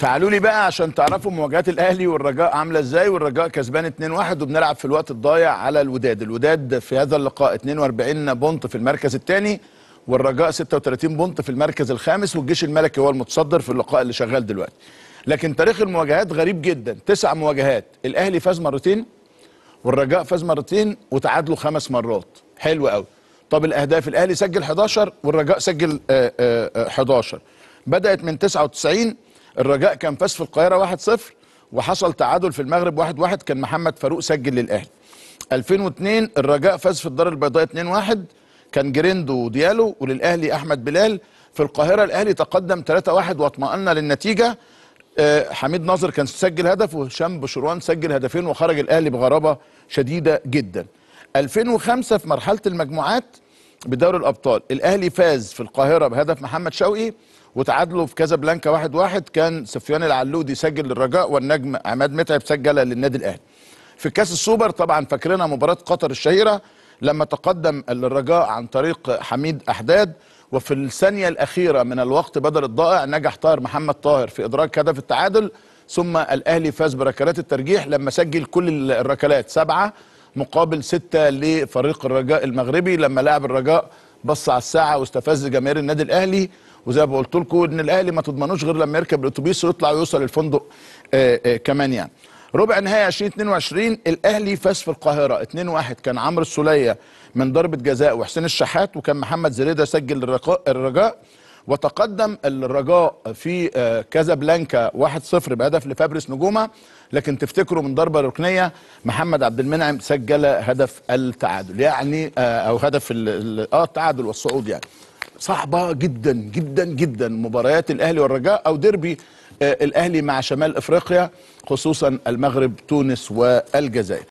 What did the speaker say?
تعالوا لي بقى عشان تعرفوا مواجهات الاهلي والرجاء عامله ازاي والرجاء كسبان 2-1 وبنلعب في الوقت الضايع على الوداد الوداد في هذا اللقاء 42 بونت في المركز الثاني والرجاء 36 بونت في المركز الخامس والجيش الملكي هو المتصدر في اللقاء اللي شغال دلوقتي لكن تاريخ المواجهات غريب جدا تسع مواجهات الاهلي فاز مرتين والرجاء فاز مرتين وتعادلوا خمس مرات حلو قوي طب الاهداف الاهلي سجل 11 والرجاء سجل 11 آه، آه، آه، بدات من 99 الرجاء كان فاز في القاهره 1-0 وحصل تعادل في المغرب 1-1 كان محمد فاروق سجل للاهلي 2002 الرجاء فاز في الدار البيضاء 2-1 كان جريندو وديالو وللاهلي احمد بلال في القاهره الاهلي تقدم 3-1 واطمأنا للنتيجه آه، حميد ناظر كان سجل هدف وهشام بشروان سجل هدفين وخرج الاهلي بغرابه شديده جدا 2005 في مرحله المجموعات بدوري الابطال الاهلي فاز في القاهره بهدف محمد شوقي وتعادلوا في كذا 1-1 واحد واحد كان سفيان العلودي سجل للرجاء والنجم عماد متعب سجل للنادي الاهلي في كاس السوبر طبعا فاكرينها مباراه قطر الشهيره لما تقدم الرجاء عن طريق حميد احداد وفي الثانيه الاخيره من الوقت بدل الضائع نجح طاهر محمد طاهر في ادراك هدف التعادل ثم الاهلي فاز بركلات الترجيح لما سجل كل الركلات سبعه مقابل سته لفريق الرجاء المغربي لما لعب الرجاء بص على الساعه واستفز جماهير النادي الاهلي وزي ما قلت لكم ان الاهلي ما تضمنوش غير لما يركب الاتوبيس ويطلع ويوصل الفندق آه، آه، كمان يعني ربع نهائي 2022 الاهلي فاز في القاهره 2-1 كان عمرو السوليه من ضربه جزاء وحسين الشحات وكان محمد زريده سجل الرجاء وتقدم الرجاء في آه، كازابلانكا 1-0 بهدف لفابريس نجومه لكن تفتكروا من ضربه ركنيه محمد عبد المنعم سجل هدف التعادل يعني او هدف اه التعادل والصعود يعني صعبه جدا جدا جدا مباريات الاهلي والرجاء او ديربي آه، الاهلي مع شمال افريقيا خصوصا المغرب تونس والجزائر